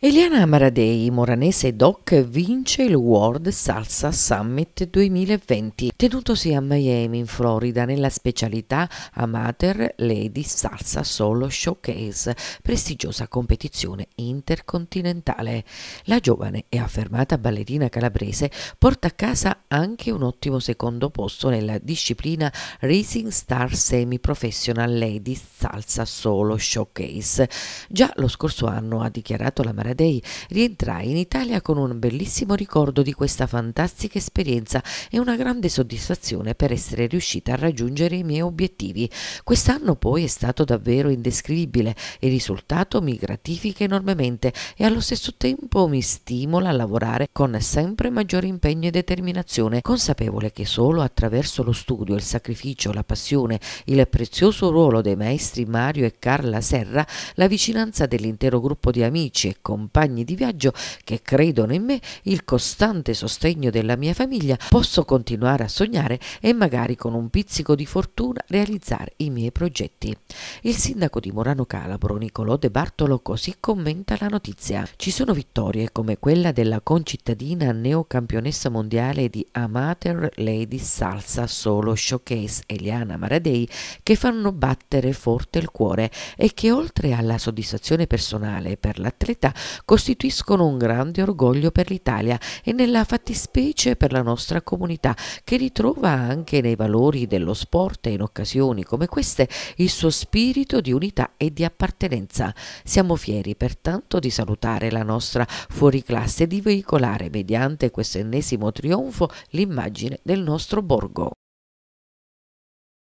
Eliana Maradei, moranese doc, vince il World Salsa Summit 2020, tenutosi a Miami, in Florida, nella specialità Amateur Lady Salsa Solo Showcase, prestigiosa competizione intercontinentale. La giovane e affermata ballerina calabrese porta a casa anche un ottimo secondo posto nella disciplina Racing Star Semi Professional Lady Salsa Solo Showcase. Già lo scorso anno ha dichiarato la Maradei Faraday, rientrai in Italia con un bellissimo ricordo di questa fantastica esperienza e una grande soddisfazione per essere riuscita a raggiungere i miei obiettivi. Quest'anno poi è stato davvero indescrivibile e il risultato mi gratifica enormemente e allo stesso tempo mi stimola a lavorare con sempre maggiore impegno e determinazione, consapevole che solo attraverso lo studio, il sacrificio, la passione, il prezioso ruolo dei maestri Mario e Carla Serra, la vicinanza dell'intero gruppo di amici e compagni compagni di viaggio che credono in me, il costante sostegno della mia famiglia, posso continuare a sognare e magari con un pizzico di fortuna realizzare i miei progetti. Il sindaco di Morano Calabro, Nicolò De Bartolo, così commenta la notizia. Ci sono vittorie come quella della concittadina neocampionessa mondiale di Amateur Lady Salsa Solo Showcase Eliana Maradei che fanno battere forte il cuore e che oltre alla soddisfazione personale per l'atleta costituiscono un grande orgoglio per l'Italia e nella fattispecie per la nostra comunità che ritrova anche nei valori dello sport e in occasioni come queste il suo spirito di unità e di appartenenza. Siamo fieri pertanto di salutare la nostra fuoriclasse e di veicolare mediante questo ennesimo trionfo l'immagine del nostro borgo.